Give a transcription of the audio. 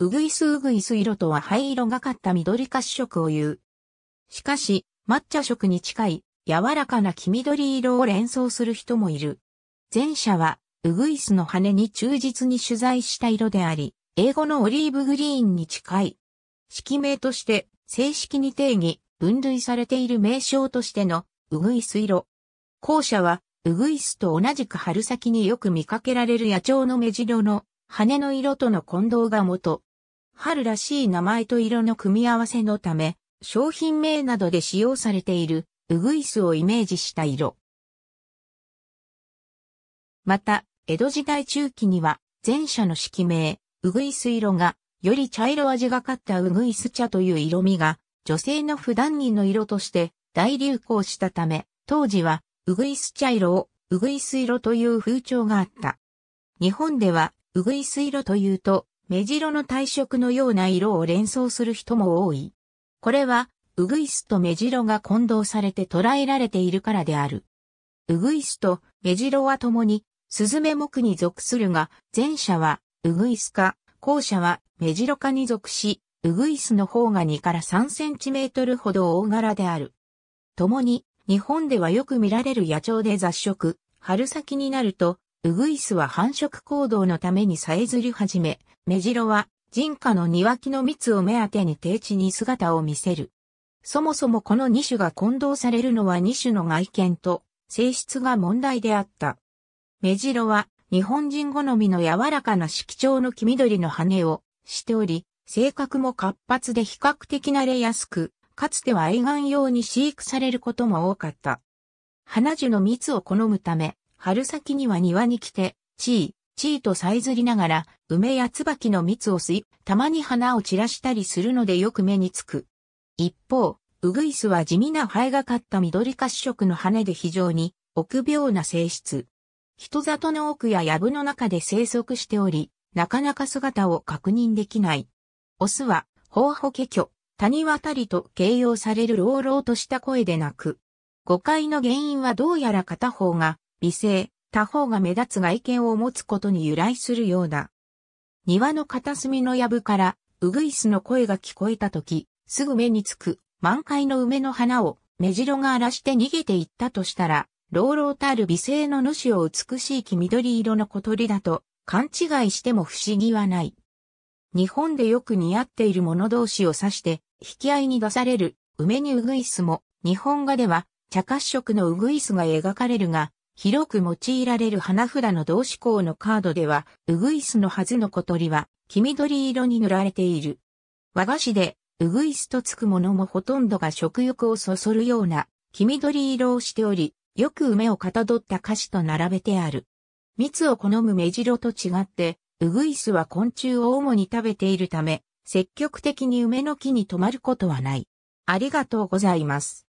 うぐいすうぐいす色とは灰色がかった緑褐色を言う。しかし、抹茶色に近い柔らかな黄緑色を連想する人もいる。前者は、うぐいすの羽に忠実に取材した色であり、英語のオリーブグリーンに近い。色名として正式に定義、分類されている名称としてのうぐいす色。後者は、うぐいすと同じく春先によく見かけられる野鳥の目白の羽の色との混同が元、春らしい名前と色の組み合わせのため、商品名などで使用されているウグイスをイメージした色。また、江戸時代中期には前者の色名、ウグイス色が、より茶色味がかったウグイス茶という色味が、女性の普段着の色として大流行したため、当時はウグイス茶色をウグイス色という風潮があった。日本ではウグイス色というと、目白の体色のような色を連想する人も多い。これは、ウグイスとメジロが混同されて捉えられているからである。ウグイスとメジロは共に、スズメ目に属するが、前者はウグイスか、後者はメジロ科に属し、ウグイスの方が2から3センチメートルほど大柄である。共に、日本ではよく見られる野鳥で雑食、春先になると、ウグイスは繁殖行動のためにさえずり始め、メジロは人家の庭木の蜜を目当てに低地に姿を見せる。そもそもこの二種が混同されるのは二種の外見と性質が問題であった。メジロは日本人好みの柔らかな色調の黄緑の羽をしており、性格も活発で比較的慣れやすく、かつては愛岸用に飼育されることも多かった。花樹の蜜を好むため、春先には庭に来て、地位、地位とさえずりながら、梅や椿の蜜を吸い、たまに花を散らしたりするのでよく目につく。一方、ウグイスは地味な生えがかった緑褐色の羽で非常に臆病な性質。人里の奥や藪の中で生息しており、なかなか姿を確認できない。オスは、ホウホケキョ、谷渡りと形容される朗々とした声で鳴く。誤解の原因はどうやら片方が、美声、他方が目立つ外見を持つことに由来するようだ。庭の片隅の藪から、うぐいすの声が聞こえたとき、すぐ目につく、満開の梅の花を、目白が荒らして逃げていったとしたら、朗々たる美声の主を美しい黄緑色の小鳥だと、勘違いしても不思議はない。日本でよく似合っている者同士を指して、引き合いに出される、梅にうぐいすも、日本画では、茶褐色のうぐいすが描かれるが、広く用いられる花札の同志向のカードでは、うぐいすのはずの小鳥は、黄緑色に塗られている。和菓子で、うぐいすとつくものもほとんどが食欲をそそるような、黄緑色をしており、よく梅をかたどった菓子と並べてある。蜜を好む目白と違って、うぐいすは昆虫を主に食べているため、積極的に梅の木に止まることはない。ありがとうございます。